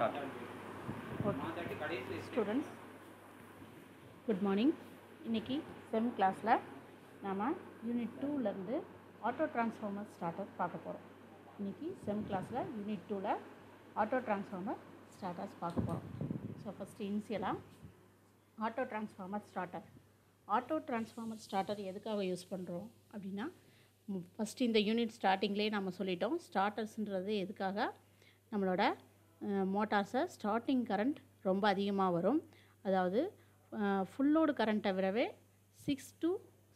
start. Okay. Students, good இன்னைக்கு செம் கிளாஸில் நாம் யூனிட் டூலேருந்து ஆட்டோ டிரான்ஸ்ஃபார்மர் ஸ்டார்டர்ஸ் பார்க்க போகிறோம் இன்றைக்கி செம் கிளாஸில் யூனிட் டூவில் ஆட்டோ டிரான்ஸ்ஃபார்மர் ஸ்டார்டர்ஸ் பார்க்க போகிறோம் ஸோ ஃபஸ்ட்டு இனிஷியலாக auto transformer starter auto transformer starter எதுக்காக யூஸ் பண்ணுறோம் அப்படின்னா ஃபஸ்ட்டு இந்த யூனிட் ஸ்டார்டிங்லேயே நம்ம சொல்லிட்டோம் ஸ்டார்டர்ஸ்ன்றது எதுக்காக நம்மளோட மோட்டார்ஸை ஸ்டார்டிங் கரண்ட் ரொம்ப அதிகமாக வரும் அதாவது ஃபுல்லோடு கரண்ட்டை விடவே சிக்ஸ் டு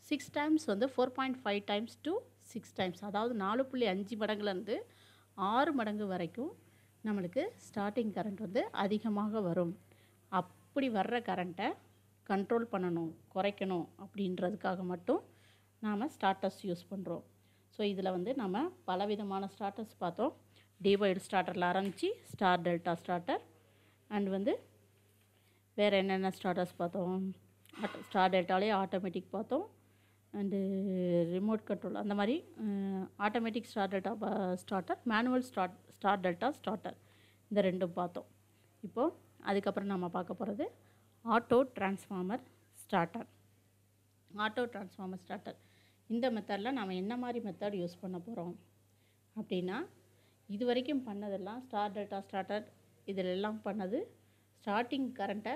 சிக்ஸ் டைம்ஸ் வந்து four point five times to six times அதாவது நாலு புள்ளி அஞ்சு மடங்குலேருந்து ஆறு மடங்கு வரைக்கும் நம்மளுக்கு ஸ்டார்டிங் கரண்ட் வந்து அதிகமாக வரும் அப்படி வர்ற கரண்ட்டை கண்ட்ரோல் பண்ணணும் குறைக்கணும் அப்படின்றதுக்காக மட்டும் நாம் ஸ்டார்டர்ஸ் யூஸ் பண்ணுறோம் ஸோ இதில் வந்து நம்ம பலவிதமான ஸ்டார்டர்ஸ் பார்த்தோம் டிவைடு ஸ்டார்டரில் ஆரம்பித்து ஸ்டார் டெல்டா ஸ்டார்டர் அண்ட் வந்து வேறு என்னென்ன ஸ்டார்டர்ஸ் பார்த்தோம் ஆட்டோ ஸ்டார் டெல்டாலே ஆட்டோமேட்டிக் பார்த்தோம் அண்டு ரிமோட் கண்ட்ரோல் அந்த மாதிரி automatic star delta starter manual start star delta starter இந்த ரெண்டும் பார்த்தோம் இப்போது அதுக்கப்புறம் நம்ம பார்க்க போகிறது auto transformer starter auto transformer starter இந்த மெத்தடில் நாம் என்ன மாதிரி மெத்தட் யூஸ் பண்ண போகிறோம் அப்படின்னா இது வரைக்கும் பண்ணதெல்லாம் ஸ்டார் டெல்டா ஸ்டார்டர் இதிலெல்லாம் பண்ணது ஸ்டார்டிங் கரண்ட்டை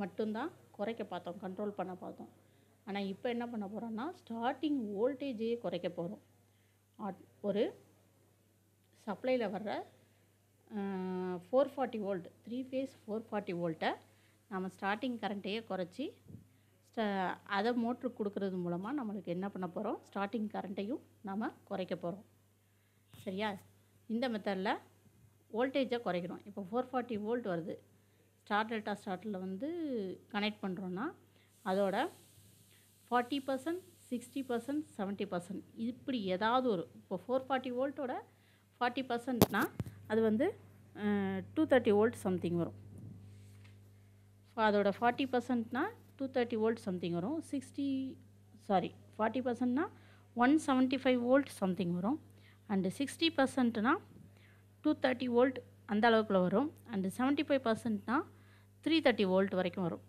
மட்டும்தான் குறைக்க பார்த்தோம் கண்ட்ரோல் பண்ண பார்த்தோம் ஆனால் இப்போ என்ன பண்ண போகிறோம்னா ஸ்டார்டிங் வோல்டேஜையே குறைக்க போகிறோம் ஒரு சப்ளையில் வர்ற four forty volt three phase four forty வோல்ட்டை நம்ம ஸ்டார்டிங் கரண்ட்டையே குறைச்சி அதை மோட்ரு கொடுக்கறது மூலமாக நம்மளுக்கு என்ன பண்ண போகிறோம் ஸ்டார்டிங் கரண்ட்டையும் நம்ம குறைக்க போகிறோம் சரியா இந்த மெத்தடில் வோல்டேஜை குறைக்கிறோம் இப்போ ஃபோர் ஃபார்ட்டி வோல்ட் வருது ஸ்டார் டெல்டா ஸ்டார்டில் வந்து கனெக்ட் பண்ணுறோன்னா அதோட forty percent sixty percent seventy percent இப்படி ஏதாவது ஒரு இப்போ ஃபோர் ஃபார்ட்டி வோல்ட்டோட ஃபார்ட்டி பர்சன்ட்னா அது வந்து டூ தேர்ட்டி வோல்ட் சம்திங் வரும் அதோட ஃபார்ட்டி பர்சன்ட்னா டூ தேர்ட்டி வோல்ட் சம்திங் வரும் சிக்ஸ்டி சாரி ஃபார்ட்டி பர்சன்ட்னா one seventy five volt something வரும் அண்டு சிக்ஸ்டி பர்சன்ட்னா டூ தேர்ட்டி வோல்ட் அந்த அளவுக்குள்ள வரும் அண்டு செவன்ட்டி ஃபைவ் பர்சன்ட்னா த்ரீ தேர்ட்டி வோல்ட் வரைக்கும் வரும்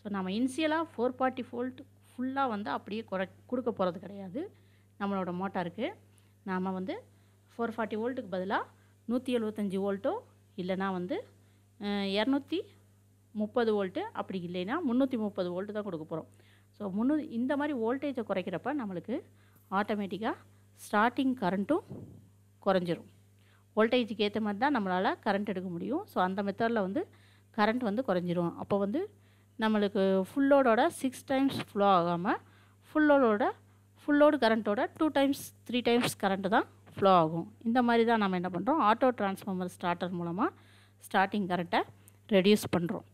ஸோ நம்ம இன்சியலாக ஃபோர் ஃபார்ட்டி வோல்ட் ஃபுல்லாக வந்து அப்படியே குறை கொடுக்க போகிறது கிடையாது நம்மளோட மோட்டாருக்கு நாம் வந்து ஃபோர் ஃபார்ட்டி வோல்ட்டுக்கு பதிலாக நூற்றி எழுபத்தஞ்சி வோல்ட்டோ இல்லைனா வந்து இரநூத்தி முப்பது வோல்ட்டு அப்படி இல்லைன்னா முந்நூற்றி முப்பது வோல்ட்டு தான் கொடுக்க போகிறோம் ஸோ முந்நூ இந்த மாதிரி வோல்டேஜை குறைக்கிறப்ப நம்மளுக்கு ஆட்டோமேட்டிக்காக ஸ்டார்டிங் கரண்ட்டும் குறைஞ்சிரும் வோல்டேஜுக்கு ஏற்ற மாதிரி தான் நம்மளால் கரண்ட் எடுக்க முடியும் ஸோ அந்த மெத்தடில் வந்து கரண்ட் வந்து குறைஞ்சிரும் அப்போ வந்து நம்மளுக்கு லோடோட சிக்ஸ் டைம்ஸ் ஃப்ளோ ஆகாமல் ஃபுல் ஃபுல்லோடு கரண்ட்டோட two times three times current தான் ஃப்ளோ ஆகும் இந்த மாதிரி தான் நம்ம என்ன பண்ணுறோம் ஆட்டோ டிரான்ஸ்ஃபார்மர் ஸ்டார்டர் மூலமாக ஸ்டார்டிங் கரண்ட்டை ரெடியூஸ் பண்ணுறோம்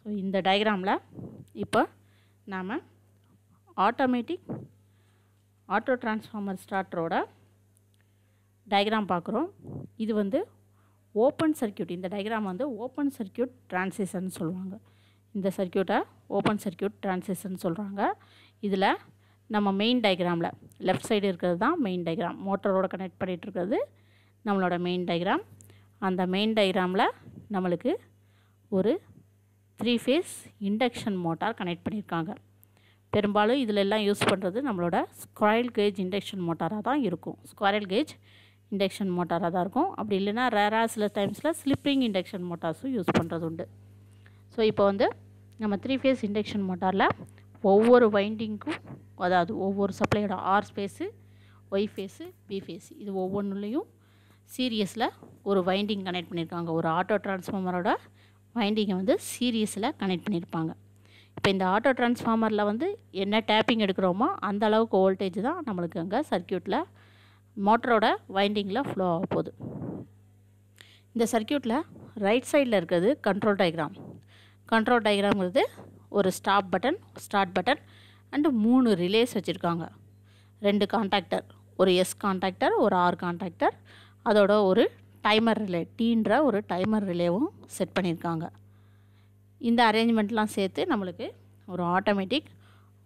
ஸோ இந்த டயக்ராமில் இப்போ நாம் ஆட்டோமேட்டிக் ஆட்டோ டிரான்ஸ்ஃபார்மர் ஸ்டார்டரோட டயக்ராம் பார்க்குறோம் இது வந்து ஓப்பன் சர்க்கியூட் இந்த டயக்ராம் வந்து ஓப்பன் சர்க்கியூட் டிரான்சிஷன் சொல்லுவாங்க இந்த சர்க்கியூட்டை ஓப்பன் சர்க்கியூட் டிரான்சிஷன் சொல்கிறாங்க இதில் நம்ம மெயின் டயக்ராமில் லெஃப்ட் சைடு இருக்கிறது தான் மெயின் டயக்ராம் மோட்டரோட கனெக்ட் பண்ணிகிட்டு இருக்கிறது நம்மளோட மெயின் டயக்ராம் அந்த மெயின் டயக்ராமில் நம்மளுக்கு ஒரு three phase induction motor connect பண்ணியிருக்காங்க பெரும்பாலும் இதில் எல்லாம் யூஸ் பண்ணுறது நம்மளோட ஸ்கொயல் கேஜ் இண்டக்ஷன் மோட்டாராக தான் இருக்கும் ஸ்கொயல் கேஜ் இண்டக்ஷன் மோட்டாராக தான் இருக்கும் அப்படி இல்லைன்னா ரேராக சில டைம்ஸில் ஸ்லிப்பிங் இண்டக்ஷன் மோட்டார்ஸும் யூஸ் பண்ணுறது உண்டு ஸோ இப்போ வந்து நம்ம த்ரீ ஃபேஸ் இண்டக்ஷன் மோட்டாரில் ஒவ்வொரு வைண்டிங்க்கும் அதாவது ஒவ்வொரு சப்ளையோட R phase Y phase B phase இது ஒவ்வொன்றுலேயும் சீரியஸில் ஒரு வைண்டிங் கனெக்ட் பண்ணியிருக்காங்க ஒரு ஆட்டோ டிரான்ஸ்ஃபார்மரோட வைண்டிங்கை வந்து சீரியஸில் கனெக்ட் பண்ணியிருப்பாங்க இப்போ இந்த ஆட்டோ டிரான்ஸ்ஃபார்மரில் வந்து என்ன டேப்பிங் எடுக்கிறோமோ அந்த அளவுக்கு வோல்டேஜ் தான் நம்மளுக்கு அங்கே சர்க்கியூட்டில் மோட்டரோட வைண்டிங்கில் ஃப்ளோ ஆக போகுது இந்த சர்க்கியூட்டில் ரைட் சைடில் இருக்கிறது கண்ட்ரோல் டயக்ராம் கண்ட்ரோல் டயக்ராம்ங்கிறது ஒரு stop button start button and மூணு ரிலேஸ் வச்சுருக்காங்க ரெண்டு கான்டாக்டர் ஒரு எஸ் கான்டாக்டர் ஒரு ஆர் கான்டாக்டர் அதோட ஒரு டைமர் ரிலே டீன்ற ஒரு டைமர் ரிலேவும் செட் பண்ணியிருக்காங்க இந்த அரேஞ்ச்மெண்ட்லாம் சேர்த்து நம்மளுக்கு ஒரு ஆட்டோமேட்டிக்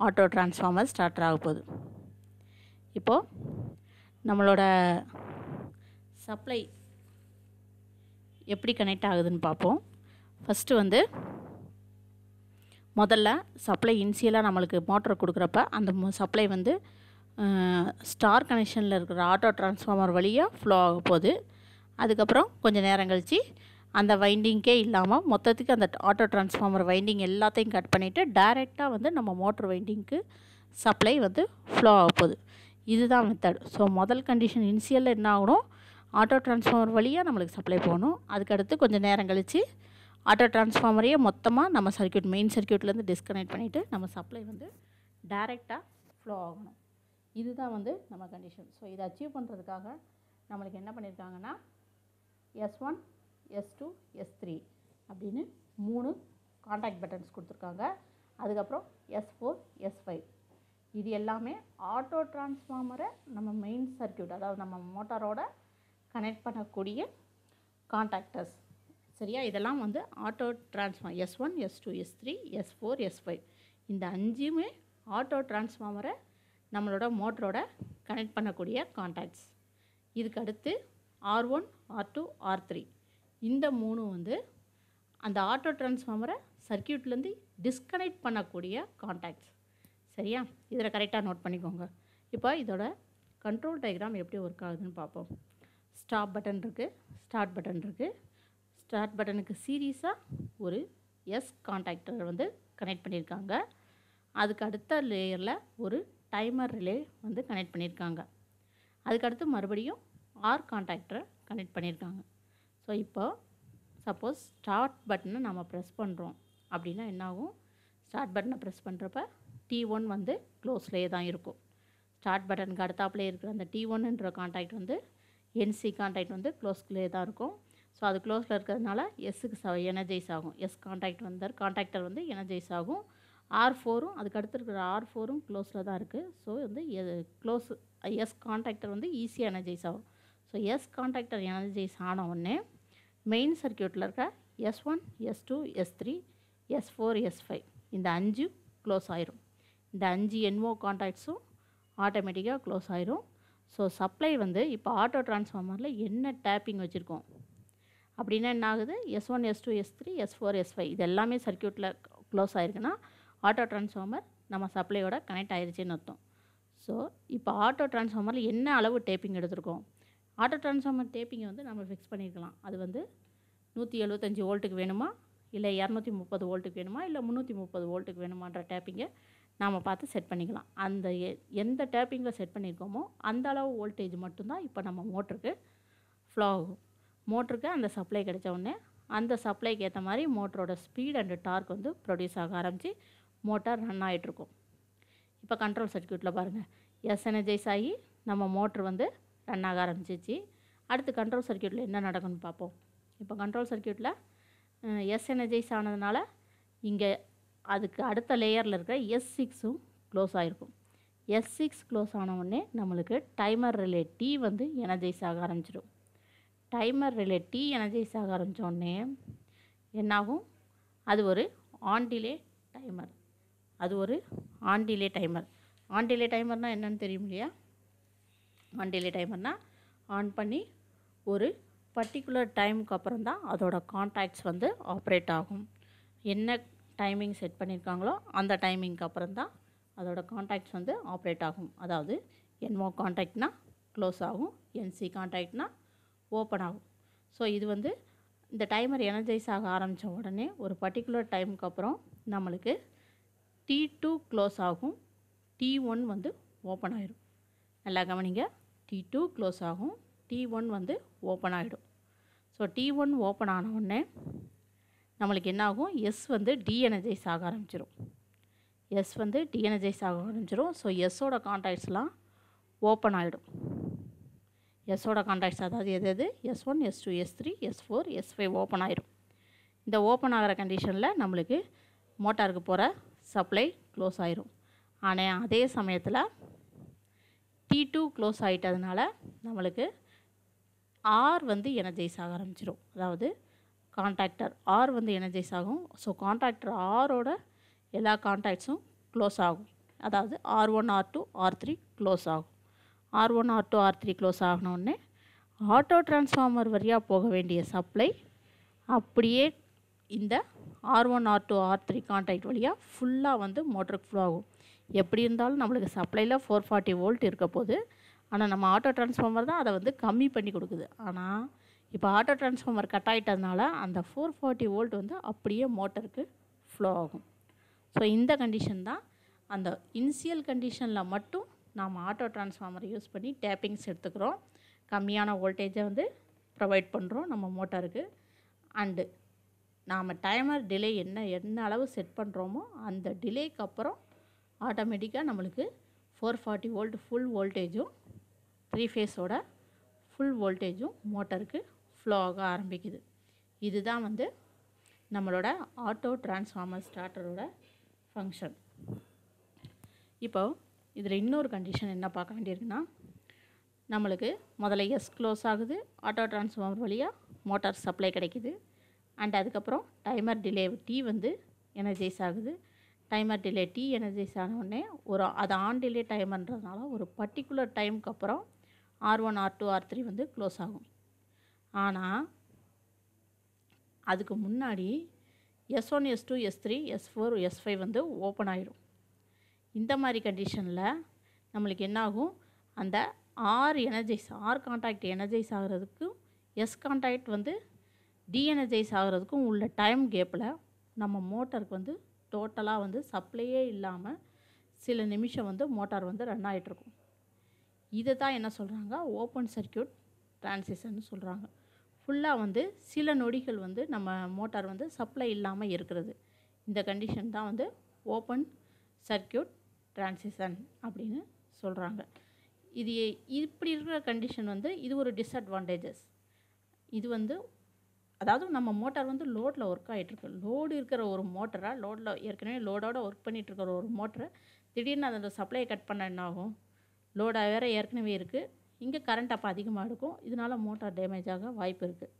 ஆட்டோ டிரான்ஸ்ஃபார்மர் ஸ்டார்ட் ஆக போகுது இப்போது நம்மளோட சப்ளை எப்படி கனெக்ட் ஆகுதுன்னு பார்ப்போம் ஃபஸ்ட்டு வந்து முதல்ல சப்ளை இன்சியலாக நம்மளுக்கு மோட்டர் கொடுக்குறப்ப அந்த சப்ளை வந்து ஸ்டார் கனெக்ஷனில் இருக்கிற ஆட்டோ டிரான்ஸ்ஃபார்மர் வழியாக ஃப்ளோ ஆக போகுது அதுக்கப்புறம் கொஞ்சம் நேரம் கழித்து அந்த வைண்டிங்கே இல்லாமல் மொத்தத்துக்கு அந்த ஆட்டோ டிரான்ஸ்ஃபார்மர் வைண்டிங் எல்லாத்தையும் கட் பண்ணிவிட்டு டைரெக்டாக வந்து நம்ம மோட்ரு வைண்டிங்க்கு சப்ளை வந்து ஃப்ளோ ஆக போகுது இதுதான் மெத்தட் ஸோ முதல் கண்டிஷன் இன்சியலில் என்ன ஆகணும் ஆட்டோ டிரான்ஸ்ஃபார்மர் வழியாக நம்மளுக்கு சப்ளை போகணும் அதுக்கடுத்து கொஞ்சம் நேரம் கழித்து ஆட்டோ டிரான்ஸ்ஃபார்மரையே மொத்தமாக நம்ம சர்க்கியூட் மெயின் சர்க்கியூட்லேருந்து டிஸ்கனெக்ட் பண்ணிவிட்டு நம்ம சப்ளை வந்து டைரெக்டாக ஃப்ளோ ஆகணும் இதுதான் வந்து நம்ம கண்டிஷன் ஸோ இதை அச்சீவ் பண்ணுறதுக்காக நம்மளுக்கு என்ன பண்ணியிருக்காங்கன்னா S one S two S three அப்படின்னு மூணு காண்டாக்ட் பட்டன்ஸ் கொடுத்துருக்காங்க அதுக்கப்புறம் எஸ் ஃபோர் எஸ் ஃபைவ் இது எல்லாமே ஆட்டோ டிரான்ஸ்ஃபார்மரை நம்ம மெயின் சர்க்கியூட் அதாவது நம்ம மோட்டாரோட கனெக்ட் பண்ணக்கூடிய காண்டாக்டர்ஸ் சரியா இதெல்லாம் வந்து auto transform S one S two S three S four S five இந்த அஞ்சுமே ஆட்டோ டிரான்ஸ்ஃபார்மரை நம்மளோட மோட்டரோட கனெக்ட் பண்ணக்கூடிய காண்டாக்ட்ஸ் இதுக்கு அடுத்து R one R two R three இந்த மூணும் வந்து அந்த ஆட்டோ டிரான்ஸ்ஃபார்மரை சர்க்கியூட்லேருந்து டிஸ்கனெக்ட் பண்ணக்கூடிய கான்டாக்ட்ஸ் சரியா இதில் கரெக்டாக நோட் பண்ணிக்கோங்க இப்போ இதோட கண்ட்ரோல் டயக்ராம் எப்படி ஒர்க் ஆகுதுன்னு பார்ப்போம் ஸ்டாப் பட்டன் இருக்குது ஸ்டார்ட் பட்டன் இருக்குது ஸ்டார்ட் பட்டனுக்கு சீரியஸாக ஒரு எஸ் கான்டாக்டர் வந்து கனெக்ட் பண்ணியிருக்காங்க அதுக்கு அடுத்த லேயரில் ஒரு டைமர் ரிலே வந்து கனெக்ட் பண்ணியிருக்காங்க அதுக்கடுத்து மறுபடியும் ஆர் கான்டாக்டரை கனெக்ட் பண்ணியிருக்காங்க ஸோ இப்போ சப்போஸ் ஸ்டார்ட் பட்டனை நம்ம ப்ரெஸ் பண்ணுறோம் அப்படின்னா என்னாகும் ஸ்டார்ட் பட்டனை ப்ரெஸ் பண்ணுறப்ப டி ஒன் வந்து க்ளோஸ்லேயே தான் இருக்கும் ஸ்டார்ட் பட்டனுக்கு அடுத்தாப்புலே இருக்கிற அந்த டி ஒன்னுன்ற கான்டாக்ட் வந்து என்சி கான்டாக்ட் வந்து க்ளோஸ்லேயே தான் இருக்கும் ஸோ அது க்ளோஸில் இருக்கிறதுனால எஸ்ஸுக்கு ச எனர்ஜைஸ் ஆகும் எஸ் கான்டாக்ட் வந்து கான்டாக்டர் வந்து எனர்ஜைஸ் ஆகும் ஆர் ஃபோரும் அதுக்கு அடுத்து இருக்கிற ஆர் ஃபோரும் க்ளோஸில் தான் இருக்குது ஸோ வந்து க்ளோஸ் எஸ் கான்டாக்டர் வந்து ஈஸியாக எனர்ஜைஸ் ஆகும் ஸோ எஸ் கான்டாக்டர் எனர்ஜைஸ் ஆன உடனே மெயின் சர்க்கியூட்டில் இருக்க S one S two S three S four S five இந்த அஞ்சு க்ளோஸ் ஆயிரும் இந்த அஞ்சு என்ஓ கான்டாக்ட்ஸும் ஆட்டோமேட்டிக்காக க்ளோஸ் ஆயிரும் ஸோ சப்ளை வந்து இப்போ ஆட்டோ டிரான்ஸ்ஃபார்மரில் என்ன டேப்பிங் வச்சுருக்கோம் அப்படின்னா என்ன ஆகுது S one S two S three S four S five இது எல்லாமே சர்க்கியூட்டில் க்ளோஸ் ஆகிருக்குன்னா ஆட்டோ டிரான்ஸ்ஃபார்மர் நம்ம சப்ளையோட கனெக்ட் ஆயிடுச்சுன்னு அர்த்தம் ஸோ இப்போ ஆட்டோ டிரான்ஸ்ஃபார்மரில் என்ன அளவு டேப்பிங் எடுத்திருக்கோம் ஆட்டோ டிரான்ஸ்ஃபார்மர் டேப்பிங்கை வந்து நம்ம ஃபிக்ஸ் பண்ணியிருக்கலாம் அது வந்து நூற்றி எழுபத்தஞ்சி வோல்ட்டுக்கு வேணுமா இல்லை இரநூத்தி முப்பது வோல்ட்டுக்கு வேணுமா இல்லை முந்நூற்றி முப்பது வோல்ட்டுக்கு வேணுமான்ற டேப்பிங்கை நாம் பார்த்து செட் பண்ணிக்கலாம் அந்த எந்த டேப்பிங்கில் செட் பண்ணியிருக்கோமோ அந்த அளவு வோல்டேஜ் மட்டும்தான் இப்போ நம்ம மோட்டருக்கு ஃப்ளோ ஆகும் மோட்டருக்கு அந்த சப்ளை கிடைச்ச உடனே அந்த சப்ளைக்கு ஏற்ற மாதிரி மோட்டரோட ஸ்பீட் அண்டு டார்க் வந்து ப்ரொடியூஸ் ஆக ஆரம்பித்து மோட்டார் ரன் ஆகிட்ருக்கும் இப்போ கண்ட்ரோல் சர்க்கியூட்டில் பாருங்கள் எஸ் எனர்ஜைஸ் ஆகி நம்ம மோட்ரு வந்து ரன் ஆக ஆரம்பிச்சிச்சு அடுத்து கண்ட்ரோல் சர்க்கியூட்டில் என்ன நடக்கும்னு பார்ப்போம் இப்போ கண்ட்ரோல் சர்க்கியூட்டில் எஸ் எனர்ஜைஸ் ஆனதுனால இங்கே அதுக்கு அடுத்த லேயரில் இருக்கிற எஸ் சிக்ஸும் க்ளோஸ் ஆகிருக்கும் எஸ் சிக்ஸ் க்ளோஸ் ஆனவுடனே நம்மளுக்கு டைமர் ரிலே டி வந்து எனர்ஜைஸ் ஆக ஆரம்பிச்சிடும் டைமர் ரிலே டி எனர்ஜைஸ் ஆக ஆரம்பித்தோடனே என்னாகும் அது ஒரு ஆண்டிலே டைமர் அது ஒரு ஆண்டிலே டைமர் ஆண்டிலே டைமர்னால் என்னன்னு தெரியும் இல்லையா மண்டேலி டைமர்னால் ஆன் பண்ணி ஒரு பர்டிகுலர் டைமுக்கு அப்புறம் தான் அதோடய கான்டாக்ட்ஸ் வந்து ஆப்ரேட் ஆகும் என்ன டைமிங் செட் பண்ணியிருக்காங்களோ அந்த டைமிங்க்கு அப்புறம் தான் அதோடய கான்டாக்ட்ஸ் வந்து ஆப்ரேட் ஆகும் அதாவது என்மோ கான்டாக்ட்னால் க்ளோஸ் ஆகும் என்சி கான்டாக்ட்னால் ஓப்பன் ஆகும் ஸோ இது வந்து இந்த டைமர் எனர்ஜைஸ் ஆக ஆரம்பித்த உடனே ஒரு பர்டிகுலர் டைமுக்கு அப்புறம் நம்மளுக்கு டி டூ க்ளோஸ் ஆகும் டி ஒன் வந்து ஓப்பன் ஆயிரும் நல்லா கவனிங்க டி டூ க்ளோஸ் ஆகும் டி ஒன் வந்து ஓப்பன் ஆகிடும் ஸோ டி ஒன் ஓப்பன் ஆன நம்மளுக்கு என்ன ஆகும் எஸ் வந்து டீஎனர்ஜைஸ் ஆக ஆரம்பிச்சிடும் எஸ் வந்து டீஎனர்ஜைஸ் ஆக ஆரம்பிச்சிடும் ஸோ எஸ்ஸோட கான்டாக்ட்ஸ்லாம் ஓப்பன் ஆகிடும் எஸ்ஸோட கான்டாக்ட்ஸ் அதாவது எது எது S one S two S three S four S five open ஆகிடும் இந்த ஓப்பன் ஆகிற கண்டிஷனில் நம்மளுக்கு மோட்டாருக்கு போகிற சப்ளை க்ளோஸ் ஆயிரும் ஆனால் அதே சமயத்தில் டி டூ க்ளோஸ் ஆகிட்டதுனால நம்மளுக்கு ஆர் வந்து எனர்ஜைஸ் ஆக ஆரம்பிச்சிடும் அதாவது கான்ட்ராக்டர் ஆர் வந்து எனர்ஜைஸ் ஆகும் ஸோ கான்ட்ராக்டர் ஆரோட எல்லா கான்ட்ராக்ட்ஸும் க்ளோஸ் ஆகும் அதாவது R one R two R three close ஆகும் R one R two R three close ஆகணுன்னே ஆட்டோ டிரான்ஸ்ஃபார்மர் வழியாக போக வேண்டிய சப்ளை அப்படியே இந்த R one R two R three contract வழியாக ஃபுல்லாக வந்து மோட்டருக்கு ஃப்ளோ ஆகும் எப்படி இருந்தாலும் நம்மளுக்கு சப்ளையில் ஃபோர் ஃபார்ட்டி வோல்ட் இருக்க போது ஆனால் நம்ம ஆட்டோ டிரான்ஸ்ஃபார்மர் தான் அதை வந்து கம்மி பண்ணி கொடுக்குது ஆனால் இப்போ ஆட்டோ டிரான்ஸ்ஃபார்மர் கட் ஆகிட்டதுனால அந்த ஃபோர் ஃபார்ட்டி வோல்ட் வந்து அப்படியே மோட்டருக்கு ஃப்ளோ ஆகும் ஸோ இந்த கண்டிஷன் தான் அந்த இன்சியல் கண்டிஷனில் மட்டும் நாம் ஆட்டோ ட்ரான்ஸ்ஃபார்மரை யூஸ் பண்ணி டேப்பிங்ஸ் எடுத்துக்கிறோம் கம்மியான வோல்டேஜை வந்து ப்ரொவைட் பண்ணுறோம் நம்ம மோட்டருக்கு அண்டு நாம் டைமர் டிலே என்ன என்ன அளவு செட் பண்ணுறோமோ அந்த டிலேக்கு அப்புறம் ஆட்டோமேட்டிக்காக நம்மளுக்கு ஃபோர் ஃபார்ட்டி வோல்ட் ஃபுல் வோல்டேஜும் த்ரீ ஃபேஸோட ஃபுல் வோல்டேஜும் மோட்டருக்கு ஃப்ளோ ஆக ஆரம்பிக்குது இதுதான் வந்து நம்மளோட ஆட்டோ டிரான்ஸ்ஃபார்மர் ஸ்டார்டரோட ஃபங்க்ஷன் இப்போ இதில் இன்னொரு கண்டிஷன் என்ன பார்க்க வேண்டியிருக்குன்னா நம்மளுக்கு முதல்ல எஸ் க்ளோஸ் ஆகுது ஆட்டோ டிரான்ஸ்ஃபார்மர் வழியாக மோட்டார் சப்ளை கிடைக்கிது அண்ட் அதுக்கப்புறம் டைமர் டிலே டி வந்து எனர்ஜைஸ் ஆகுது டைமர் டிலே டி எனர்ஜைஸ் ஆனவுடனே ஒரு அது ஆன் டிலே டைமர்ன்றதுனால ஒரு பர்டிகுலர் டைமுக்கு அப்புறம் R one R two R three வந்து க்ளோஸ் ஆகும் ஆனால் அதுக்கு முன்னாடி S one S two S three S four S five வந்து ஓப்பன் ஆகிடும் இந்த மாதிரி கண்டிஷனில் நம்மளுக்கு என்னாகும் அந்த R energise R contact energise ஆகிறதுக்கும் எஸ் கான்டாக்ட் வந்து எனர்ஜைஸ் ஆகிறதுக்கும் உள்ள டைம் கேப்பில் நம்ம மோட்டருக்கு வந்து டோட்டலாக வந்து சப்ளையே இல்லாமல் சில நிமிஷம் வந்து மோட்டார் வந்து ரன் ஆகிட்ருக்கும் இதை தான் என்ன சொல்கிறாங்க ஓப்பன் சர்க்கியூட் டிரான்சிஷன் சொல்கிறாங்க ஃபுல்லாக வந்து சில நொடிகள் வந்து நம்ம மோட்டார் வந்து சப்ளை இல்லாமல் இருக்கிறது இந்த கண்டிஷன் தான் வந்து ஓப்பன் சர்க்கியூட் டிரான்சிஷன் அப்படின்னு சொல்கிறாங்க இது இப்படி இருக்கிற கண்டிஷன் வந்து இது ஒரு டிஸ்அட்வான்டேஜஸ் இது வந்து அதாவது நம்ம மோட்டார் வந்து லோடில் ஒர்க் ஆகிட்டுருக்கு லோடு இருக்கிற ஒரு மோட்டராக லோடில் ஏற்கனவே லோடோட ஒர்க் பண்ணிகிட்ருக்கிற இருக்கிற ஒரு மோட்டரை திடீர்னு அதோட சப்ளையை கட் பண்ண என்ன ஆகும் லோடாக வேறு ஏற்கனவே இருக்குது இங்கே கரண்ட் அப்போ அதிகமாக இருக்கும் இதனால் மோட்டார் டேமேஜ் ஆக வாய்ப்பு இருக்குது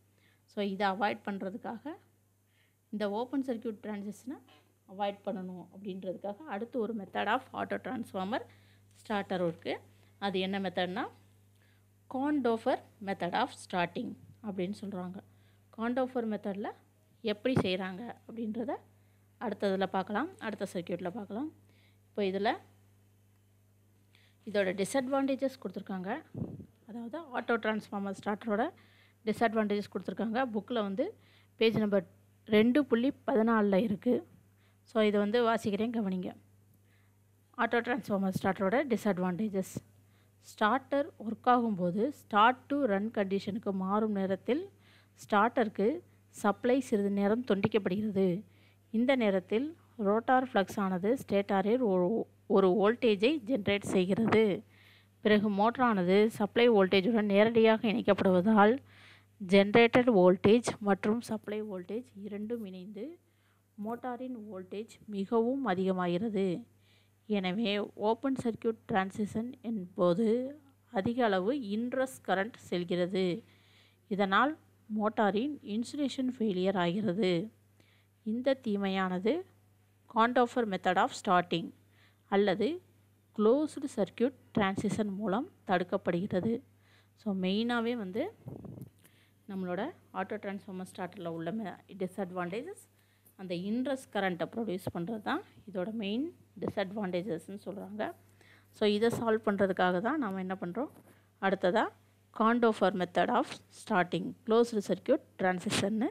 ஸோ இதை அவாய்ட் பண்ணுறதுக்காக இந்த ஓப்பன் சர்க்கியூட் ட்ரான்சிஸ்டனை அவாய்ட் பண்ணணும் அப்படின்றதுக்காக அடுத்து ஒரு method of auto transformer starter இருக்குது அது என்ன மெத்தட்னா கான்டோஃபர் மெத்தட் ஆஃப் ஸ்டார்டிங் அப்படின்னு சொல்கிறாங்க காண்டோஃபர் மெத்தடில் எப்படி செய்கிறாங்க அப்படின்றத அடுத்ததில் பார்க்கலாம் அடுத்த சர்க்கியூட்டில் பார்க்கலாம் இப்போ இதில் இதோட டிஸ்அட்வான்டேஜஸ் கொடுத்துருக்காங்க அதாவது ஆட்டோ டிரான்ஸ்ஃபார்மர் ஸ்டார்டரோட டிஸ்அட்வான்டேஜஸ் கொடுத்துருக்காங்க புக்கில் வந்து பேஜ் நம்பர் ரெண்டு புள்ளி பதினாலில் இருக்குது ஸோ இதை வந்து வாசிக்கிறேன் கவனிங்க ஆட்டோ டிரான்ஸ்ஃபார்மர் ஸ்டார்டரோட டிஸ்அட்வான்டேஜஸ் ஸ்டார்டர் ஒர்க் ஆகும்போது ஸ்டார்ட் டு ரன் கண்டிஷனுக்கு மாறும் நேரத்தில் ஸ்டார்டருக்கு சப்ளை சிறிது நேரம் துண்டிக்கப்படுகிறது இந்த நேரத்தில் ரோட்டார் ஃப்ளக்ஸ் ஆனது ஸ்டேட்டாரில் ஒரு வோல்டேஜை ஜென்ரேட் செய்கிறது பிறகு மோட்டரானது சப்ளை வோல்டேஜுடன் நேரடியாக இணைக்கப்படுவதால் ஜென்ரேட்டட் வோல்டேஜ் மற்றும் சப்ளை வோல்டேஜ் இரண்டும் இணைந்து மோட்டாரின் வோல்டேஜ் மிகவும் அதிகமாகிறது எனவே ஓப்பன் சர்க்கியூட் டிரான்சிஷன் என்போது அதிக அளவு இன்ட்ரெஸ்ட் கரண்ட் செல்கிறது இதனால் மோட்டாரின் இன்சுலேஷன் ஃபெயிலியர் ஆகிறது இந்த தீமையானது காண்டோஃபர் மெத்தட் ஆஃப் ஸ்டார்டிங் அல்லது க்ளோஸ்டு சர்க்கியூட் டிரான்சிஷன் மூலம் தடுக்கப்படுகிறது ஸோ மெயினாகவே வந்து நம்மளோட ஆட்டோ டிரான்ஸ்ஃபார்மர் ஸ்டார்டரில் உள்ள டிஸ்அட்வான்டேஜஸ் அந்த இன்ட்ரெஸ் கரண்ட்டை ப்ரொடியூஸ் பண்ணுறது தான் இதோட மெயின் டிஸ்அட்வான்டேஜஸ்ன்னு சொல்கிறாங்க ஸோ இதை சால்வ் பண்ணுறதுக்காக தான் நாம் என்ன பண்ணுறோம் அடுத்ததாக Korndorfer method of starting closed circuit டிரான்சிஸ்டர்னு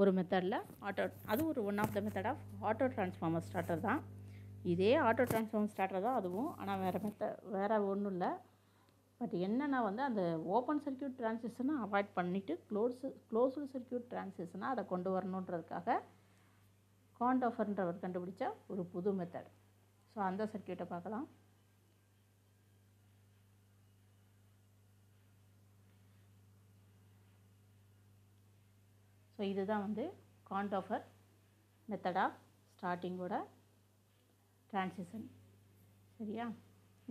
ஒரு மெத்தடில் ஆட்டோ அது ஒரு one of the method of auto transformer starter தான் இதே ஆட்டோ டிரான்ஸ்ஃபார்மர் ஸ்டார்டர் தான் அதுவும் ஆனால் வேறு மெத்த வேறு ஒன்றும் இல்லை பட் என்னென்னா வந்து அந்த ஓப்பன் சர்க்கியூட் டிரான்சிஷனை அவாய்ட் பண்ணிவிட்டு க்ளோஸ் க்ளோஸ்டு சர்க்கியூட் டிரான்சிஷனை அதை கொண்டு வரணுன்றதுக்காக காண்டோஃபர்ன்றவர் கண்டுபிடிச்ச ஒரு புது மெத்தட் ஸோ அந்த சர்க்கியூட்டை பார்க்கலாம் ஸோ இதுதான் வந்து கான்டோஃபர் மெத்தட் ஆஃப் ஸ்டார்டிங்கோட ட்ரான்சிஷன் சரியா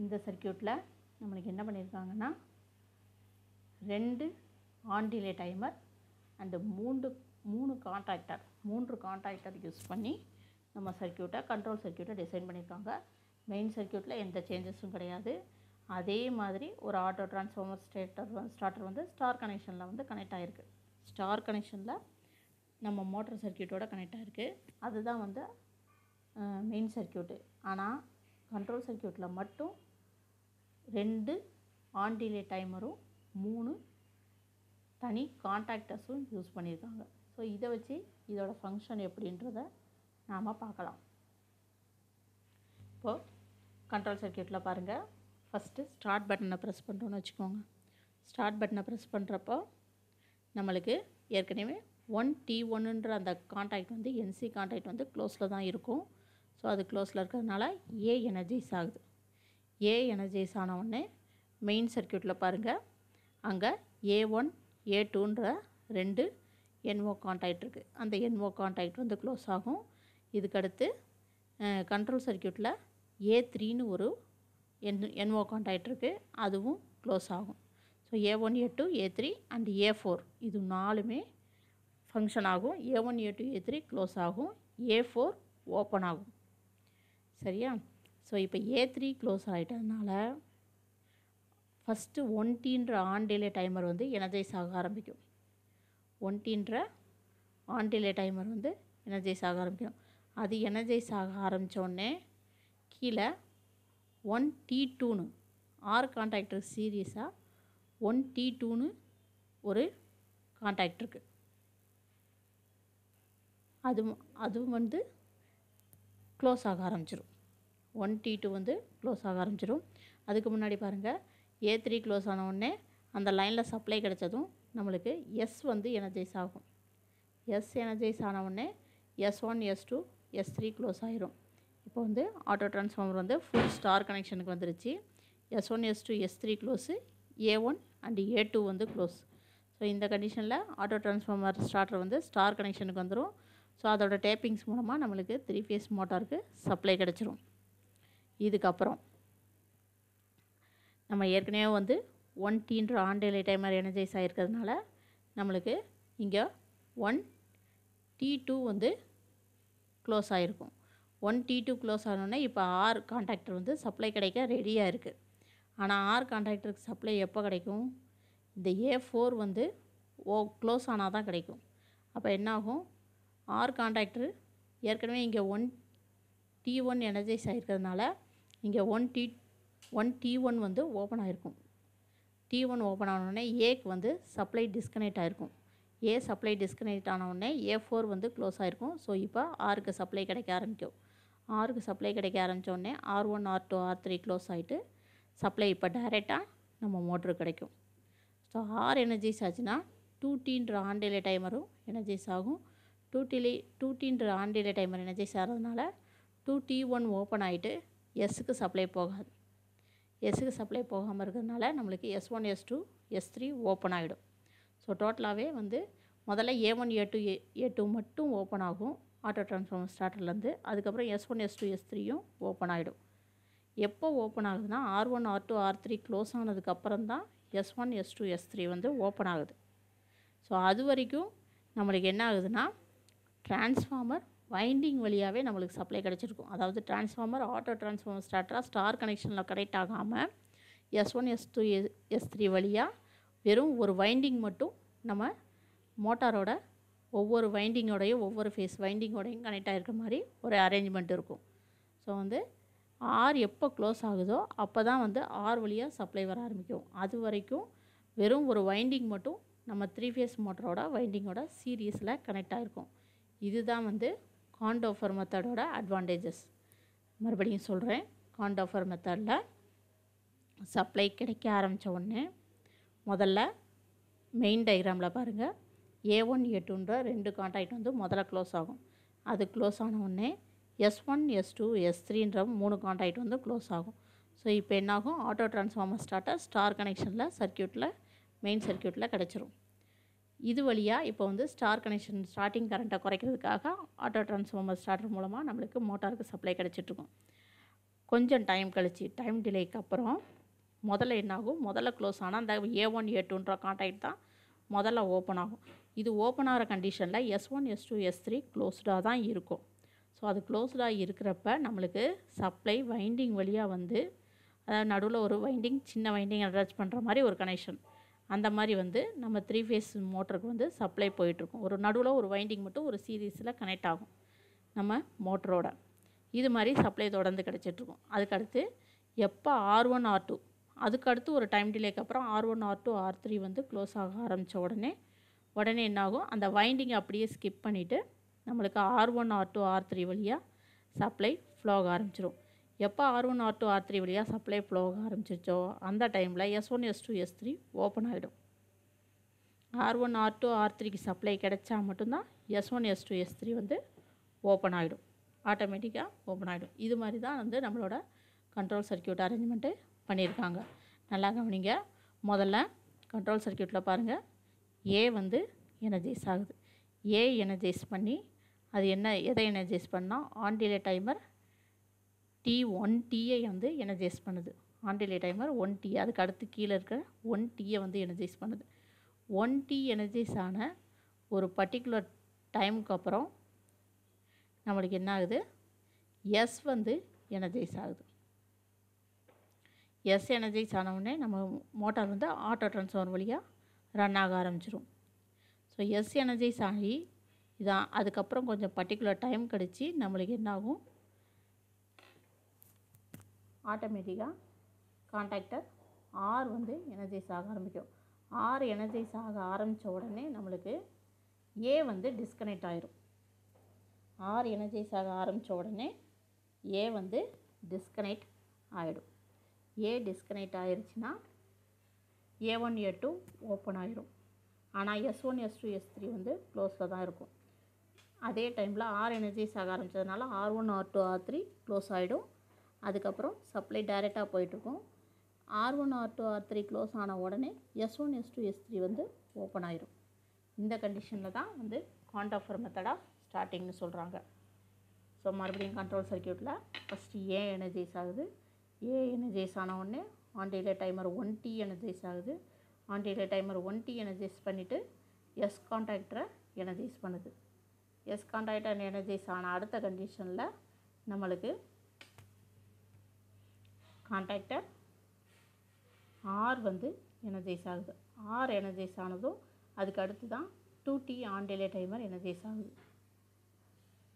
இந்த சர்க்கியூட்டில் நம்மளுக்கு என்ன பண்ணியிருக்காங்கன்னா ரெண்டு ஆன்டிலே டைமர் அண்டு மூன்று மூணு கான்ட்ராக்டர் மூன்று கான்ட்ராக்டர் யூஸ் பண்ணி நம்ம சர்க்கியூட்டை கண்ட்ரோல் சர்க்கியூட்டை டிசைன் பண்ணியிருக்காங்க மெயின் சர்க்கியூட்டில் எந்த சேஞ்சஸும் கிடையாது அதே மாதிரி ஒரு ஆட்டோ டிரான்ஸ்ஃபார்மர் ஸ்டேட்டர் ஸ்டார்டர் வந்து ஸ்டார் கனெக்ஷனில் வந்து கனெக்ட் ஆகிருக்கு ஸ்டார் கனெக்ஷனில் நம்ம மோட்டர் சர்க்கியூட்டோட கனெக்ட் ஆகிருக்கு அதுதான் வந்து மெயின் சர்க்கியூட்டு ஆனால் கண்ட்ரோல் சர்க்கியூட்டில் மட்டும் ரெண்டு ஆன் டிலே டைமரும் மூணு தனி கான்டாக்டர்ஸும் யூஸ் பண்ணியிருக்காங்க ஸோ இதை வச்சு இதோட ஃபங்க்ஷன் எப்படின்றத நாம் பார்க்கலாம் இப்போது கண்ட்ரோல் சர்க்கியூட்டில் பாருங்கள் ஃபஸ்ட்டு ஸ்டார்ட் பட்டனை ப்ரெஸ் பண்ணுறோன்னு வச்சுக்கோங்க ஸ்டார்ட் பட்டனை ப்ரெஸ் பண்ணுறப்போ நம்மளுக்கு ஏற்கனவே ஒன் டி ஒன்றுன்ற அந்த காண்டாக்ட் வந்து என்சி காண்டாக்ட் வந்து க்ளோஸில் தான் இருக்கும் ஸோ அது க்ளோஸில் இருக்கிறதுனால ஏ எனர்ஜைஸ் ஆகுது ஏ எனர்ஜைஸ் ஆன மெயின் சர்க்கியூட்டில் பாருங்கள் அங்கே ஏ ஒன் ஏ டூன்ற ரெண்டு என்ஓ காண்டாக்ட் இருக்குது அந்த என்ஓ காண்டாக்ட் வந்து க்ளோஸ் ஆகும் இதுக்கடுத்து கண்ட்ரோல் சர்க்கியூட்டில் ஏ த்ரீன்னு ஒரு என் என்ஓ காண்டாக்ட் இருக்குது அதுவும் க்ளோஸ் ஆகும் so A one A two A three and A four இது நாலுமே ஃபங்க்ஷன் ஆகும் A one A two A three close ஆகும் ஏ ஃபோர் ஓப்பன் ஆகும் சரியா ஸோ இப்போ ஏ த்ரீ க்ளோஸ் ஆகிட்டதுனால ஃபஸ்ட்டு ஒன்டின்ற ஆன் டிலே டைமர் வந்து எனர்ஜைஸ் ஆக ஆரம்பிக்கும் ஒன்டின்ற ஆன் டிலே டைமர் வந்து எனர்ஜைஸ் ஆக ஆரம்பிக்கும் அது எனர்ஜைஸ் ஆக ஆரம்பித்தோடனே கீழே ஒன் டி டூன்னு ஆர் கான்டாக்டர் சீரியஸாக ஒன் டி டூன்னு ஒரு காண்டாக்ட் இருக்குது அதுவும் அதுவும் வந்து க்ளோஸ் ஆக ஆரம்பிச்சிடும் ஒன் டி டூ வந்து க்ளோஸ் ஆக ஆரம்பிச்சிடும் அதுக்கு முன்னாடி பாருங்கள் ஏ த்ரீ க்ளோஸ் உடனே அந்த லைனில் சப்ளை கிடச்சதும் நம்மளுக்கு எஸ் வந்து எனர்ஜைஸ் ஆகும் எஸ் எனர்ஜைஸ் உடனே S one S two S three close ஆகிரும் இப்போ வந்து ஆட்டோ டிரான்ஸ்ஃபார்மர் வந்து ஃபுல் ஸ்டார் கனெக்ஷனுக்கு வந்துருச்சு S one S two S three close A one and A two வந்து க்ளோஸ் ஸோ இந்த கண்டிஷனில் ஆட்டோ டிரான்ஸ்ஃபார்மர் ஸ்டார்டர் வந்து ஸ்டார் கனெக்ஷனுக்கு வந்துடும் ஸோ அதோட டேப்பிங்ஸ் மூலமாக நம்மளுக்கு த்ரீ ஃபேஸ் மோட்டாருக்கு சப்ளை கிடச்சிரும் இதுக்கப்புறம் நம்ம ஏற்கனவே வந்து ஒன் டீன்ற ஆண்டிலை டைமர் எனர்ஜைஸ் ஆகிருக்கிறதுனால நம்மளுக்கு இங்கே ஒன் டி டூ வந்து க்ளோஸ் ஆகிருக்கும் ஒன் டி டூ க்ளோஸ் ஆனோடனே இப்போ ஆர் கான்டாக்டர் வந்து சப்ளை கிடைக்க ரெடியாக இருக்குது ஆனால் ஆர் கான்ட்ராக்டருக்கு சப்ளை எப்போ கிடைக்கும் இந்த ஏ ஃபோர் வந்து ஓ க்ளோஸ் ஆனால் தான் கிடைக்கும் அப்போ என்னாகும் ஆர் கான்ட்ராக்டர் ஏற்கனவே இங்கே ஒன் டி ஒன் எனர்ஜைஸ் ஆகிருக்கிறதுனால இங்கே one T one T one வந்து ஓப்பன் ஆகிருக்கும் டி ஒன் ஓப்பன் ஆனோடனே ஏக்கு வந்து சப்ளை டிஸ்கனெக்ட் ஆகிருக்கும் ஏ சப்ளை டிஸ்கனெக்ட் ஆனவுடனே ஏ ஃபோர் வந்து க்ளோஸ் ஆகிருக்கும் ஸோ இப்போ ஆருக்கு சப்ளை கிடைக்க ஆரம்பிக்கும் ஆருக்கு சப்ளை கிடைக்க ஆரம்பித்தோடனே R one R two R three close ஆகிட்டு சப்ளை இப்போ டைரெக்டாக நம்ம மோட்ரு கிடைக்கும் ஸோ ஆறு எனர்ஜைஸ் ஆச்சுன்னா டூட்டின்ற ஆண்டிலே டைமரும் எனர்ஜைஸ் ஆகும் டூ டூட்டின்ற ஆண்டிலே டைமர் எனர்ஜைஸ் ஆகிறதுனால டூ டி ஒன் ஓப்பன் ஆகிட்டு எஸ்ஸுக்கு சப்ளை போகாது எஸ்ஸுக்கு சப்ளை போகாமல் இருக்கிறதுனால நம்மளுக்கு S one S two S three open ஆகிடும் ஸோ டோட்டலாகவே வந்து முதல்ல A one A two A A two மட்டும் ஓப்பன் ஆகும் ஆட்டோ ட்ரான்ஸ்ஃபார்மர் ஸ்டார்டர்லேருந்து அதுக்கப்புறம் S one S two S த்ரீயும் ஓப்பன் ஆகிடும் எப்போ ஓப்பன் ஆகுதுன்னா R one R two R three close ஆனதுக்கப்புறம் தான் S one S two S three வந்து ஓப்பன் ஆகுது ஸோ அது வரைக்கும் நம்மளுக்கு என்ன ஆகுதுன்னா டிரான்ஸ்ஃபார்மர் வைண்டிங் வழியாகவே நம்மளுக்கு சப்ளை கிடச்சிருக்கும் அதாவது டிரான்ஸ்ஃபார்மர் ஆட்டோ டிரான்ஸ்ஃபார்மர் ஸ்டார்டராக ஸ்டார் கனெக்ஷனில் கனெக்ட் ஆகாமல் S one S two S three வழியாக வெறும் ஒரு வைண்டிங் மட்டும் நம்ம மோட்டாரோட ஒவ்வொரு வைண்டிங்கோடையும் ஒவ்வொரு ஃபேஸ் வைண்டிங்கோடையும் கனெக்ட் ஆகிருக்க மாதிரி ஒரு அரேஞ்ச்மெண்ட் இருக்கும் ஸோ வந்து ஆர் எப்போ க்ளோஸ் ஆகுதோ அப்போ தான் வந்து ஆர் வழியாக சப்ளை வர ஆரம்பிக்கும் அது வரைக்கும் வெறும் ஒரு வைண்டிங் மட்டும் நம்ம த்ரீ ஃபேஸ் மோட்டரோட வைண்டிங்கோட சீரியஸில் கனெக்ட் ஆகிருக்கும் இதுதான் வந்து காண்டோஃபர் மெத்தடோட அட்வான்டேஜஸ் மறுபடியும் சொல்கிறேன் காண்டோஃபர் மெத்தடில் சப்ளை கிடைக்க ஆரம்பித்த உடனே முதல்ல மெயின் டயக்ராமில் பாருங்கள் ஏ ஒன் ஏ டூன்ற ரெண்டு கான்டாக்ட் வந்து முதல்ல க்ளோஸ் ஆகும் அது க்ளோஸ் ஆன உடனே S one S two S த்ரீன்ற மூணு காண்டாக்ட் வந்து க்ளோஸ் ஆகும் ஸோ இப்போ என்னாகும் ஆட்டோ டிரான்ஸ்ஃபார்மர் ஸ்டார்ட்டாக ஸ்டார் கனெக்ஷனில் சர்க்கியூட்டில் மெயின் சர்க்கியூட்டில் கிடச்சிரும் இது வழியாக இப்போ வந்து ஸ்டார் கனெக்ஷன் ஸ்டார்டிங் கரண்ட்டை குறைக்கிறதுக்காக ஆட்டோ டிரான்ஸ்ஃபார்மர் ஸ்டார்டர் மூலமாக நம்மளுக்கு மோட்டாருக்கு சப்ளை கிடச்சிட்ருக்கும் கொஞ்சம் டைம் கழித்து டைம் டிலேக்கு அப்புறம் முதல்ல என்னாகும் முதல்ல க்ளோஸ் ஆனால் அந்த ஏ ஒன் ஏ டூன்ற காண்டாக்ட் தான் முதல்ல ஓப்பன் ஆகும் இது ஓப்பன் ஆகிற கண்டிஷனில் S one S two S three க்ளோஸ்டாக தான் இருக்கும் ஸோ அது க்ளோஸ்டாக இருக்கிறப்ப நம்மளுக்கு சப்ளை வைண்டிங் வழியாக வந்து அதாவது நடுவில் ஒரு வைண்டிங் சின்ன வைண்டிங் அட்டாச் பண்ணுற மாதிரி ஒரு கனெக்ஷன் அந்த மாதிரி வந்து நம்ம த்ரீ ஃபேஸ் மோட்டருக்கு வந்து சப்ளை போயிட்டுருக்கும் ஒரு நடுவில் ஒரு வைண்டிங் மட்டும் ஒரு சீரீஸில் கனெக்ட் ஆகும் நம்ம மோட்டரோட இது மாதிரி சப்ளை தொடர்ந்து கிடச்சிட்ருக்கும் அதுக்கடுத்து எப்போ ஆர் ஒன் ஆர் டூ அதுக்கடுத்து ஒரு டைம் டிலேக்கு அப்புறம் R one R two R three வந்து க்ளோஸ் ஆக ஆரம்பித்த உடனே உடனே என்னாகும் அந்த வைண்டிங் அப்படியே ஸ்கிப் பண்ணிவிட்டு நம்மளுக்கு R one R two R three வழியாக சப்ளை ஃப்ளோ ஆக ஆரம்பிச்சிடும் எப்போ R one R two R three வழியாக சப்ளை ஃப்ளோ ஆக ஆரம்பிச்சிச்சோ அந்த டைமில் S one S two S three open ஆகிடும் R one R two R த்ரீக்கு சப்ளை கிடைச்சா மட்டும்தான் S one S two S three வந்து ஓப்பன் ஆகிடும் ஆட்டோமேட்டிக்காக ஓப்பன் ஆகிடும் இது மாதிரி தான் வந்து நம்மளோட கண்ட்ரோல் சர்க்கியூட் அரேஞ்ச்மெண்ட்டு பண்ணியிருக்காங்க நல்லா கவனிங்க முதல்ல கண்ட்ரோல் சர்க்கியூட்டில் பாருங்கள் ஏ வந்து எனர்ஜைஸ் ஆகுது ஏ எனர்ஜைஸ் பண்ணி அது என்ன எதை எனர்ஜைஸ் பண்ணால் ஆண்டிலே டைமர் டி ஒன் டீயை வந்து எனர்ஜைஸ் பண்ணுது ஆண்டிலே டைமர் ஒன் டீ அதுக்கு அடுத்து கீழே இருக்கிற ஒன் டீயை வந்து எனர்ஜைஸ் பண்ணுது ஒன் டீ எனர்ஜைஸ் ஆன ஒரு பர்டிகுலர் டைமுக்கு அப்புறம் நம்மளுக்கு என்ன ஆகுது எஸ் வந்து எனர்ஜைஸ் ஆகுது எஸ் எனர்ஜைஸ் ஆனவுடனே நம்ம மோட்டார் வந்து ஆட்டோ ட்ரான்ஸ்ஃபார்மர் வழியாக ரன் ஆக ஆரம்பிச்சிடும் ஸோ எஸ் எனர்ஜைஸ் ஆகி இதான் அதுக்கப்புறம் கொஞ்சம் பர்டிகுலர் டைம் கழித்து நம்மளுக்கு என்னாகும் ஆட்டோமேட்டிக்காக கான்டாக்டர் ஆர் வந்து எனர்ஜைஸ் ஆக ஆரம்பிக்கும் ஆர் எனர்ஜைஸ் ஆக ஆரம்பித்த உடனே நம்மளுக்கு ஏ வந்து டிஸ்கனெக்ட் ஆயிரும் ஆர் எனர்ஜைஸ் ஆக ஆரம்பித்த உடனே ஏ வந்து டிஸ்கனெக்ட் ஆகிடும் ஏ டிஸ்கனெக்ட் ஆயிடுச்சுன்னா A one A two open ஆகிடும் ஆனால் S one S two S three வந்து க்ளோஸில் தான் இருக்கும் அதே டைமில் ஆர் எனர்ஜிஸ் ஆக ஆரம்பித்ததுனால R one R two R three close ஆகிடும் அதுக்கப்புறம் சப்ளை டைரெக்டாக போயிட்டுருக்கும் R one R two R three close ஆன உடனே S one S two S three வந்து ஓப்பன் ஆயிரும் இந்த கண்டிஷனில் தான் வந்து கான்டாஃபர் மெத்தடாக ஸ்டார்டிங்னு சொல்கிறாங்க ஸோ மறுபடியும் கண்ட்ரோல் சர்க்கியூட்டில் ஃபஸ்ட்டு ஏ எனர்ஜைஸ் ஆகுது ஏ எனர்ஜைஸ் ஆன உடனே ஆண்டிலே டைமர் ஒன் டி எனர்ஜைஸ் ஆகுது on delay timer one T energise பண்ணிவிட்டு எஸ் கான்டாக்டரை எனர்ஜைஸ் பண்ணுது எஸ் கான்டாக்ட் அண்ட் எனர்ஜைஸ் ஆன அடுத்த கண்டிஷனில் நம்மளுக்கு கான்டாக்டர் ஆர் வந்து எனர்ஜைஸ் ஆகுது ஆர் எனர்ஜைஸ் ஆனதும் அதுக்கு அடுத்து தான் two T on delay timer energise ஆகுது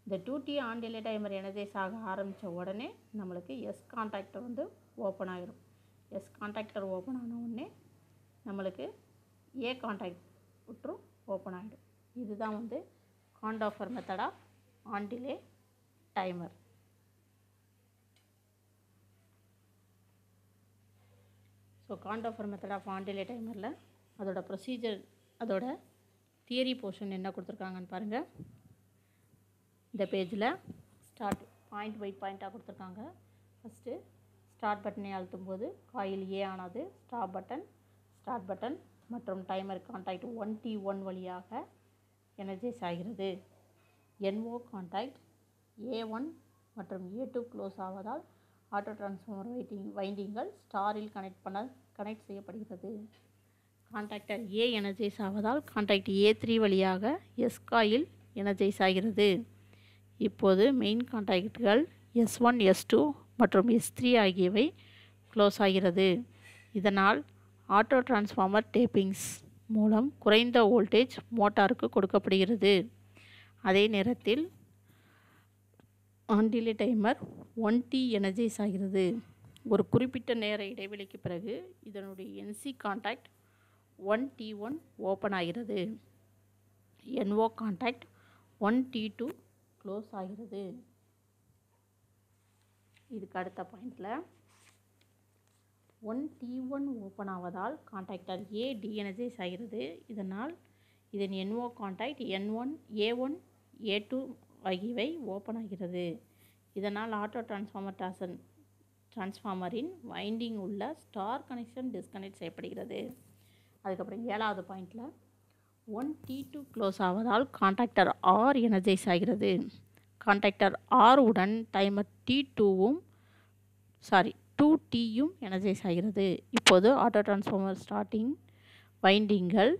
இந்த two T on delay timer energise ஆக ஆரம்பித்த உடனே நம்மளுக்கு எஸ் கான்டாக்டர் வந்து ஓப்பன் ஆகிரும் எஸ் கான்டாக்டர் ஓப்பன் ஆன உடனே நம்மளுக்கு ஏ கான்டாக்ட் விட்டுரும் ஓப்பன் ஆகிடும் இதுதான் வந்து Condoffer method of on delay timer so Korndorfer method of on delay டைமரில் அதோட ப்ரொசீஜர் அதோட தியரி போர்ஷன் என்ன கொடுத்துருக்காங்கன்னு பாருங்கள் இந்த பேஜில் ஸ்டார்ட் பாயிண்ட் பை பாயிண்ட்டாக கொடுத்துருக்காங்க ஃபஸ்ட்டு ஸ்டார்ட் பட்டனை அழுத்தும் போது காயில் ஏ ஆனது ஸ்டாப் பட்டன் ஸ்டார்ட் பட்டன் மற்றும் timer contact one T one வழியாக எனர்ஜைஸ் ஆகிறது என்ஓ கான்டாக்ட் ஏ ஒன் மற்றும் ஏ டூ க்ளோஸ் ஆவதால் ஆட்டோ டிரான்ஸ்ஃபார்மர் வைட்டிங் வைண்டிங்கள் ஸ்டாரில் கனெக்ட் பண்ண கனெக்ட் செய்யப்படுகிறது கான்டாக்டர் ஏ எனர்ஜைஸ் ஆவதால் கான்டாக்ட் ஏ த்ரீ வழியாக எஸ்காயில் எனர்ஜைஸ் ஆகிறது இப்போது மெயின் கான்டாக்டுகள் எஸ் ஒன் எஸ் டூ மற்றும் எஸ் த்ரீ ஆகியவை க்ளோஸ் ஆகிறது இதனால் ஆட்டோ டிரான்ஸ்ஃபார்மர் டேப்பிங்ஸ் மூலம் குறைந்த வோல்டேஜ் மோட்டாருக்கு கொடுக்கப்படுகிறது அதே நேரத்தில் ஆண்டிலே டைமர் ஒன் டி எனர்ஜைஸ் ஆகிறது ஒரு குறிப்பிட்ட நேர இடைவெளிக்கு பிறகு இதனுடைய NC contact one T one open ஆகிறது NO contact one T two close ஆகிறது இதுக்கு அடுத்த பாயிண்டில் ஒன் டி ஒன் ஓப்பன் ஆவதால் கான்டாக்டர் ஏ டீஎனர்ஜைஸ் ஆகிறது இதனால் இதன் NO contact N one A one A two ஆகியவை ஓப்பன் ஆகிறது இதனால் ஆட்டோ டிரான்ஸ்ஃபார்மர் டாசன் டிரான்ஸ்ஃபார்மரின் வைண்டிங் உள்ள ஸ்டார் கனெக்ஷன் டிஸ்கனெக்ட் செய்யப்படுகிறது அதுக்கப்புறம் ஏழாவது பாயிண்டில் ஒன் டி டூ க்ளோஸ் ஆவதால் கான்டாக்டர் ஆர் எனர்ஜைஸ் ஆகிறது கான்டாக்டர் ஆர் உடன் டைமர் டி டூவும் சாரி டூ டீயும் எனர்ஜைஸ் ஆகிறது இப்போது ஆட்டோ டிரான்ஸ்ஃபார்மர் ஸ்டார்டிங் வைண்டிங்கள்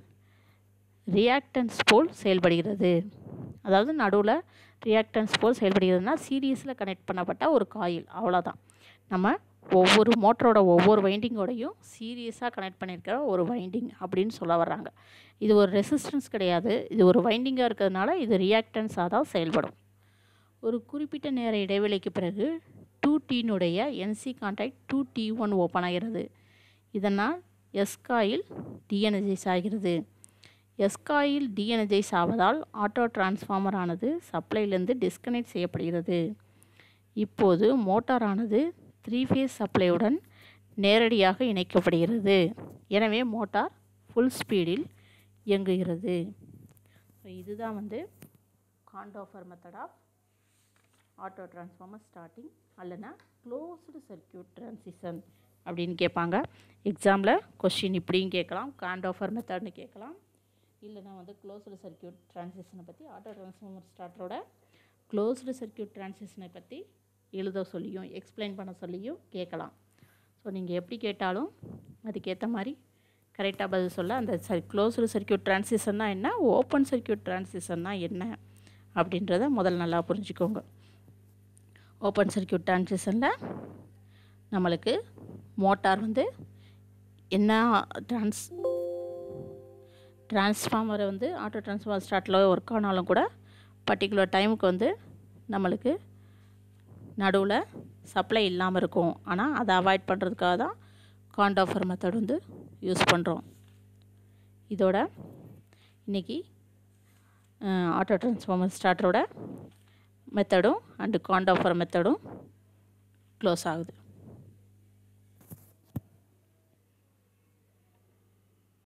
ரியாக்டன்ஸ் போல் செயல்படுகிறது அதாவது நடுவில் ரியாக்டன்ஸ் போல் செயல்படுகிறதுனா சீரியஸில் கனெக்ட் பண்ணப்பட்ட ஒரு காயில் அவ்வளோதான் நம்ம ஒவ்வொரு மோட்டரோட ஒவ்வொரு வைண்டிங்கோடையும் சீரியஸாக கனெக்ட் பண்ணியிருக்கிற ஒரு வைண்டிங் அப்படின்னு சொல்ல வர்றாங்க இது ஒரு ரெசிஸ்டன்ஸ் கிடையாது இது ஒரு வைண்டிங்காக இருக்கிறதுனால இது ரியாக்டன்ஸாக தான் செயல்படும் ஒரு குறிப்பிட்ட நேர இடைவெளிக்கு பிறகு டூ டீனுடைய NC contact two T one open ஆகிறது இதனால் எஸ்காயில் டிஎனர்ஜைஸ் ஆகிறது எஸ்காயில் டிஎனர்ஜைஸ் ஆவதால் ஆட்டோ டிரான்ஸ்ஃபார்மர் ஆனது சப்ளையிலிருந்து டிஸ்கனெக்ட் செய்யப்படுகிறது இப்போது மோட்டாரானது த்ரீ ஃபேஸ் சப்ளையுடன் நேரடியாக இணைக்கப்படுகிறது எனவே மோட்டார் ஃபுல் ஸ்பீடில் இயங்குகிறது இதுதான் வந்து Korndorfer method of auto transformer starting அல்லனா க்ளோஸ்டு சர்க்கியூட் ட்ரான்சிஷன் அப்படின்னு கேட்பாங்க எக்ஸாமில் கொஷின் இப்படியும் கேட்கலாம் காண்ட் ஆஃபர் மெத்தட்னு கேட்கலாம் இல்லைனா வந்து க்ளோஸ்டு சர்க்கியூட் ட்ரான்சிஷனை பற்றி ஆட்டோ ட்ரான்ஸ்ஃபார்மர் ஸ்டார்டரோட க்ளோஸ்டு சர்க்கியூட் ட்ரான்சிஷனை பற்றி எழுத சொல்லியும் எக்ஸ்பிளைன் பண்ண சொல்லியும் கேட்கலாம் ஸோ நீங்கள் எப்படி கேட்டாலும் அதுக்கேற்ற மாதிரி கரெக்டாக பதில் சொல்ல அந்த சர் க்ளோஸ்டு சர்க்கியூட் ட்ரான்சிஷன்னா என்ன ஓப்பன் சர்க்கியூட் ட்ரான்சிஷன்னா என்ன அப்படின்றத முதல் நல்லா புரிஞ்சுக்கோங்க ஓப்பன் சர்க்கியூட் டிரான்சிஷனில் நம்மளுக்கு மோட்டார் வந்து என்ன ட்ரான்ஸ் டிரான்ஸ்ஃபார்மரை வந்து ஆட்டோ டிரான்ஸ்ஃபார்மர் ஸ்டார்ட்டில் ஒர்க் ஆனாலும் கூட பர்டிகுலர் டைமுக்கு வந்து நம்மளுக்கு நடுவில் சப்ளை இல்லாமல் இருக்கும் ஆனால் அதை அவாய்ட் பண்ணுறதுக்காக தான் காண்டாஃபர் மெத்தட் வந்து யூஸ் பண்ணுறோம் இதோட இன்றைக்கி ஆட்டோ டிரான்ஸ்ஃபார்மர் ஸ்டார்டரோட method and Korndorfer method close ಆಗಿದೆ